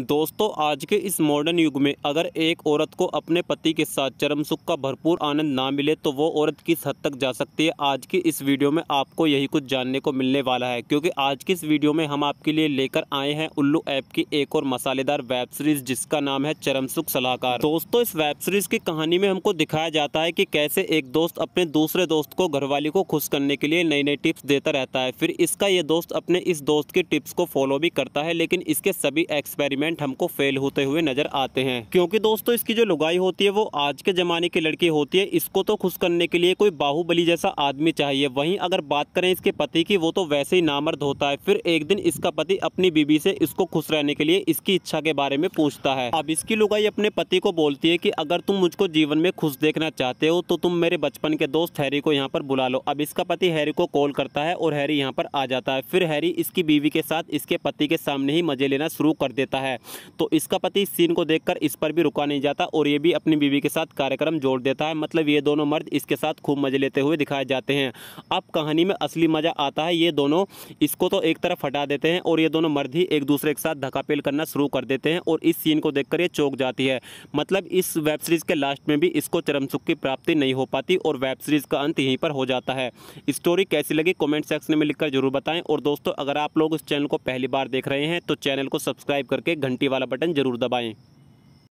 दोस्तों आज के इस मॉडर्न युग में अगर एक औरत को अपने पति के साथ चरम सुख का भरपूर आनंद ना मिले तो वो औरत किस हद तक जा सकती है आज की इस वीडियो में आपको यही कुछ जानने को मिलने वाला है क्योंकि आज की इस वीडियो में हम आपके लिए लेकर आए हैं उल्लू ऐप की एक और मसालेदार वेब सीरीज जिसका नाम है चरम सुख सलाहकार दोस्तों इस वेब सीरीज की कहानी में हमको दिखाया जाता है की कैसे एक दोस्त अपने दूसरे दोस्त को घरवाली को खुश करने के लिए नई नई टिप्स देता रहता है फिर इसका ये दोस्त अपने इस दोस्त की टिप्स को फॉलो भी करता है लेकिन इसके सभी एक्सपेरिमेंट सीमेंट हमको फेल होते हुए नजर आते हैं क्योंकि दोस्तों इसकी जो लुगाई होती है वो आज के जमाने की लड़की होती है इसको तो खुश करने के लिए कोई बाहुबली जैसा आदमी चाहिए वहीं अगर बात करें इसके पति की वो तो वैसे ही नामर्द होता है फिर एक दिन इसका पति अपनी बीबी से इसको खुश रहने के लिए इसकी इच्छा के बारे में पूछता है अब इसकी लुगाई अपने पति को बोलती है की अगर तुम मुझको जीवन में खुश देखना चाहते हो तो तुम मेरे बचपन के दोस्त हैरी को यहाँ पर बुला लो अब इसका पति हैरी को कॉल करता है और हैरी यहाँ पर आ जाता है फिर हैरी इसकी बीवी के साथ इसके पति के सामने ही मजे लेना शुरू कर देता है है तो इसका पति इस सीन को देखकर इस पर भी रुका नहीं जाता और ये भी अपनी बीवी के साथ कार्यक्रम जोड़ देता है मतलब ये दोनों मर्द इसके साथ खूब मजे लेते हुए दिखाए जाते हैं अब कहानी में असली मज़ा आता है ये दोनों इसको तो एक तरफ हटा देते हैं और ये दोनों मर्द ही एक दूसरे के साथ धकापेल करना शुरू कर देते हैं और इस सीन को देखकर ये चौंक जाती है मतलब इस वेब सीरीज़ के लास्ट में भी इसको चरम सुख की प्राप्ति नहीं हो पाती और वेब सीरीज़ का अंत यहीं पर हो जाता है स्टोरी कैसी लगी कमेंट सेक्शन में लिखकर जरूर बताएं और दोस्तों अगर आप लोग इस चैनल को पहली बार देख रहे हैं तो चैनल को सब्सक्राइब करके घंटी वाला बटन ज़रूर दबाएँ